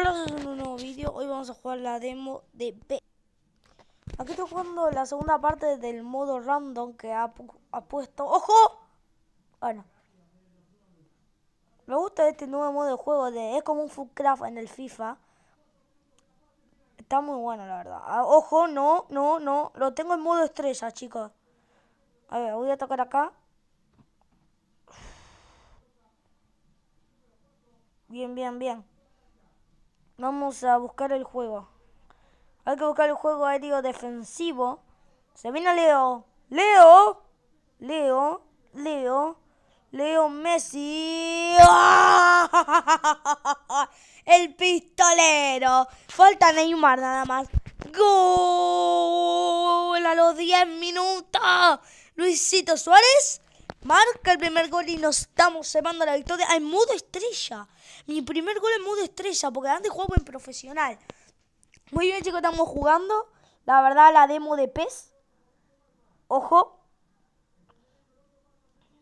Hola, es un nuevo vídeo. Hoy vamos a jugar la demo de B. Aquí estoy jugando la segunda parte del modo random que ha, puesto. ¡Ojo! Bueno. Ah, Me gusta este nuevo modo de juego. De, es como un Foodcraft en el FIFA. Está muy bueno, la verdad. Ah, ojo, no, no, no. Lo tengo en modo estrella, chicos. A ver, voy a tocar acá. Bien, bien, bien. Vamos a buscar el juego. Hay que buscar el juego aéreo defensivo. Se viene Leo. Leo. Leo. Leo. Leo Messi. ¡Ah! El pistolero. Falta Neymar nada más. Gol a los 10 minutos. Luisito Suárez Marca el primer gol y nos estamos llevando la victoria en modo estrella. Mi primer gol en modo estrella, porque antes jugaba en profesional. Muy bien, chicos, estamos jugando. La verdad, la demo de PES. Ojo.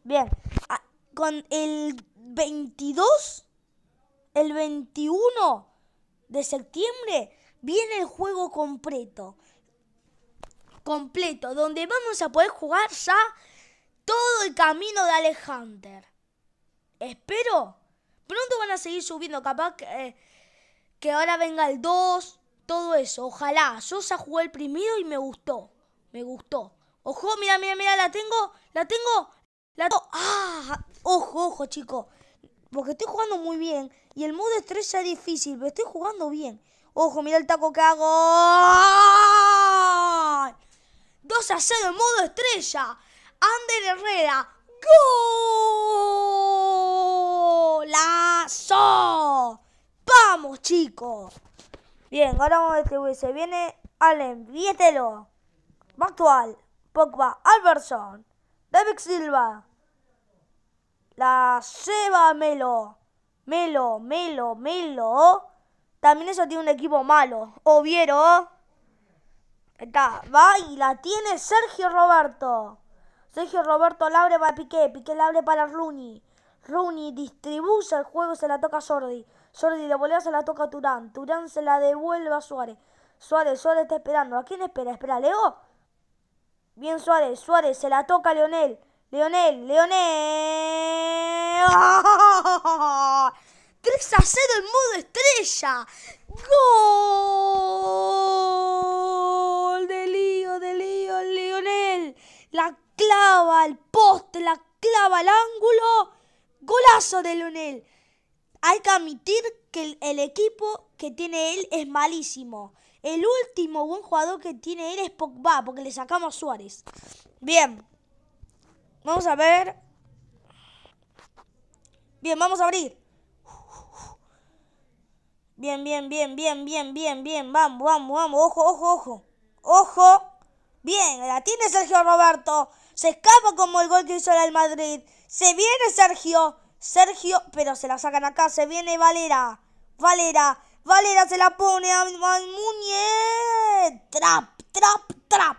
Bien. Ah, con el 22, el 21 de septiembre, viene el juego completo. Completo, donde vamos a poder jugar ya todo el camino de Alejandro. Espero. Pronto van a seguir subiendo, capaz que, eh, que ahora venga el 2, todo eso. Ojalá. Sosa jugó el primero y me gustó. Me gustó. Ojo, mira, mira, mira, la tengo, la tengo, la tengo. ¡Ah! Ojo, ojo, chico. Porque estoy jugando muy bien. Y el modo estrella es difícil, pero estoy jugando bien. Ojo, mira el taco que hago. 2 a 0 en modo estrella. Ander Herrera. ¡Golazo! ¡Vamos, chicos! Bien, ahora vamos a distribuir. Se viene Allen, Vietelo, Bactual, Pogba, Alberson, David Silva. La Seba Melo. Melo, Melo, Melo. También eso tiene un equipo malo. ¿O vieron? Está, va y la tiene Sergio Roberto. Sergio Roberto abre para Piqué, Piqué abre para Rooney. Rooney distribuye el juego, se la toca a Jordi. Jordi de se la toca a Turán. Turán se la devuelve a Suárez. Suárez, Suárez está esperando. ¿A quién espera? Espera, Leo. Bien Suárez, Suárez se la toca a Leonel. Leonel, Leonel. 3 a 0 en modo estrella. ¡Gol! De lío, de lío, Leonel. La clava al poste, la clava al ángulo. Golazo de Lunel. Hay que admitir que el, equipo que tiene él es malísimo. El último buen jugador que tiene él es Pogba, porque le sacamos a Suárez. Bien. Vamos a ver. Bien, vamos a abrir. Bien, bien, bien, bien, bien, bien, bien. Vamos, vamos, vamos. Ojo, ojo, ojo. Ojo. Bien, la tiene Sergio Roberto. Se escapa como el gol que hizo el Madrid. Se viene Sergio. Sergio, pero se la sacan acá. Se viene Valera. Valera. Valera se la pone a Muñe. Trap, trap, trap.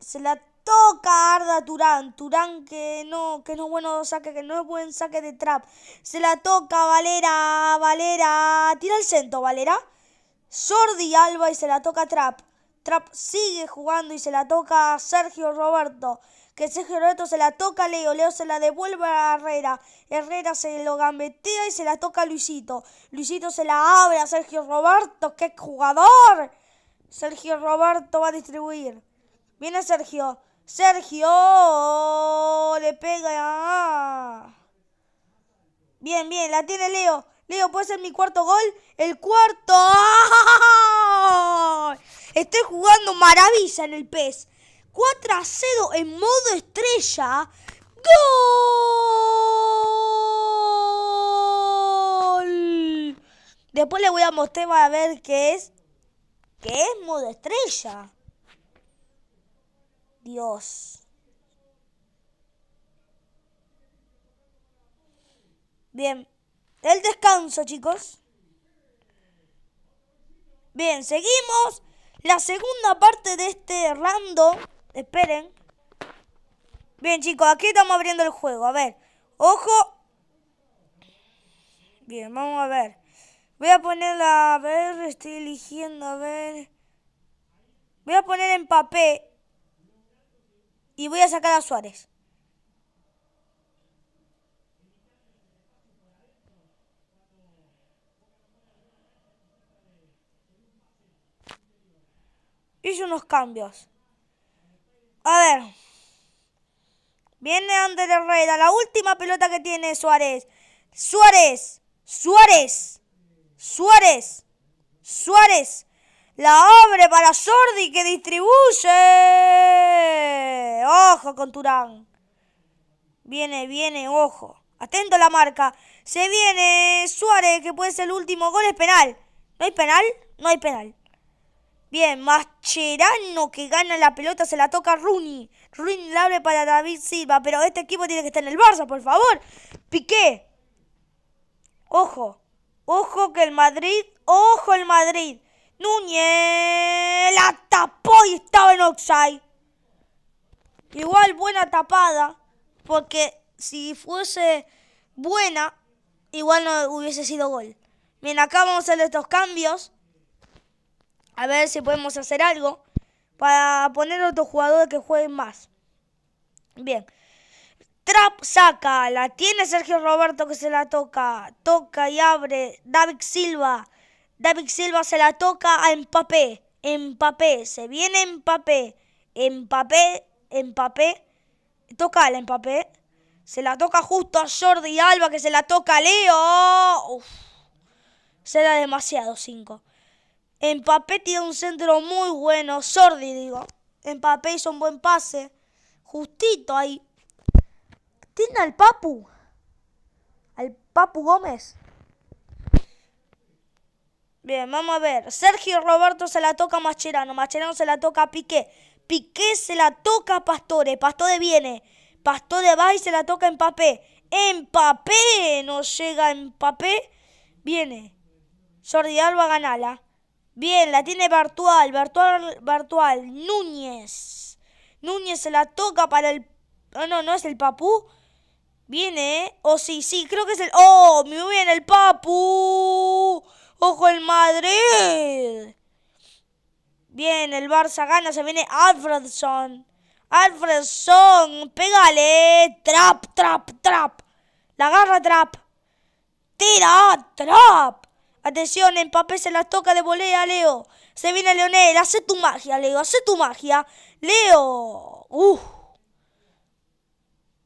Se la toca Arda Turán. Turán que no, que no es bueno saque, que no es buen saque de trap. Se la toca Valera, Valera. Tira el centro, Valera. Sordi Alba y se la toca trap. Trap sigue jugando y se la toca a Sergio Roberto. Que Sergio Roberto se la toca a Leo, Leo se la devuelve a Herrera. Herrera se lo gambetea y se la toca a Luisito. Luisito se la abre a Sergio Roberto. ¡Qué jugador! Sergio Roberto va a distribuir. Viene Sergio. Sergio le pega. Bien, bien, la tiene Leo. Leo, ¿puede ser mi cuarto gol? El cuarto. Estoy jugando maravilla en el pez. 4 a 0 en modo estrella. ¡Gol! Después le voy a mostrar a ver qué es. ¿Qué es modo estrella? Dios. Bien. El descanso, chicos. Bien, seguimos. La segunda parte de este random Esperen. Bien, chicos, aquí estamos abriendo el juego. A ver. Ojo. Bien, vamos a ver. Voy a ponerla, a ver, estoy eligiendo, a ver. Voy a poner en papel. Y voy a sacar a Suárez. hice unos cambios. A ver. Viene Ander Herrera. La última pelota que tiene Suárez. Suárez. Suárez. Suárez. Suárez. La abre para Sordi que distribuye. Ojo con Turán. Viene, viene, ojo. Atento a la marca. Se viene Suárez que puede ser el último gol. Es penal. ¿No hay penal? No hay penal. Bien, Mascherano que gana la pelota, se la toca Rooney. Rooney la abre para David Silva, pero este equipo tiene que estar en el Barça, por favor. Piqué. Ojo, ojo que el Madrid, ojo el Madrid. Núñez la tapó y estaba en Oxide Igual buena tapada, porque si fuese buena, igual no hubiese sido gol. Bien, acá vamos a hacer estos cambios a ver si podemos hacer algo para poner a otros jugadores que jueguen más. Bien. Trap saca, la tiene Sergio Roberto que se la toca, toca y abre David Silva. David Silva se la toca a Empapé, Empapé, se viene Empapé, Empapé, Empapé, toca al Empapé, se la toca justo a Jordi Alba que se la toca a Leo. Será demasiado 5. Empapé tiene un centro muy bueno, Sordi digo. Empapé hizo un buen pase, justito ahí. Tiene al Papu, al Papu Gómez. Bien, vamos a ver. Sergio Roberto se la toca a Macherano Mascherano se la toca a Piqué, Piqué se la toca a Pastore, Pastore viene, Pastore va y se la toca a Empapé. Empapé, no llega Empapé, viene. va Alba ganala. Bien, la tiene Bartual, Bartual, Bartual, Núñez. Núñez se la toca para el... Oh, no, no es el papú. Viene, ¿eh? Oh, sí, sí, creo que es el... ¡Oh, muy bien, el Papu! ¡Ojo el Madrid! Bien, el Barça gana, se viene Alfredson. Alfredson, pégale. Trap, trap, trap. La garra Trap. Tira, Trap. Atención, papel se las toca de volea, Leo. Se viene Leonel, hace tu magia, Leo, hace tu magia. Leo. Uf. ¡uh!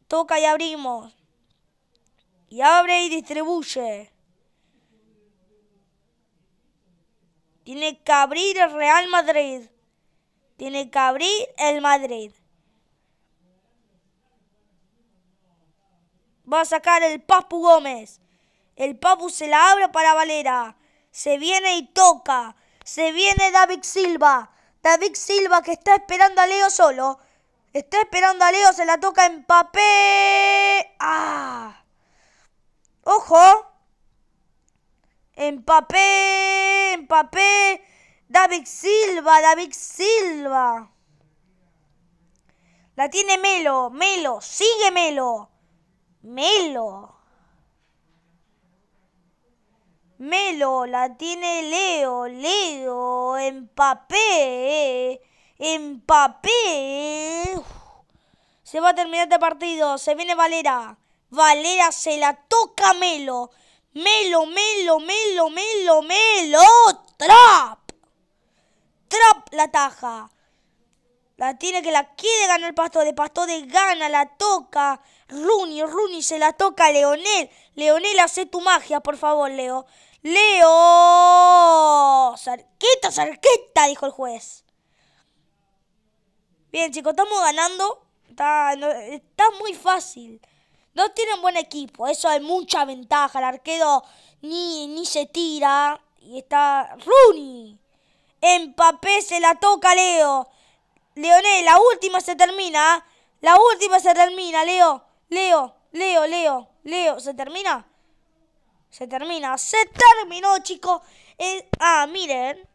Toca y abrimos. Y abre y distribuye. Tiene que abrir el Real Madrid. Tiene que abrir el Madrid. Va a sacar el Papu Gómez. El Papu se la abre para Valera. Se viene y toca. Se viene David Silva. David Silva que está esperando a Leo solo. Está esperando a Leo, se la toca en papel. ¡Ah! ¡Ojo! En papel, en papel. David Silva, David Silva. La tiene Melo, Melo, sigue Melo. Melo. Melo, la tiene Leo, Leo, empapé, empapé. Se va a terminar este partido, se viene Valera. Valera se la toca Melo. Melo, Melo, Melo, Melo, Melo. Trap. Trap la taja. La tiene que la quiere ganar pastor de gana, la toca. Runi, Runi se la toca Leonel. Leonel, hace tu magia, por favor, Leo. Leo. Sarqueta, sarqueta, dijo el juez. Bien, chicos, estamos ganando. Está, muy fácil. No tienen buen equipo, eso hay mucha ventaja. El arquero ni, ni se tira. Y está Rooney. Empapé se la toca Leo. Leonel, la última se termina. La última se termina, Leo. Leo, Leo, Leo, Leo. ¿Se termina? Se termina. Se terminó, chico, eh, ah, miren.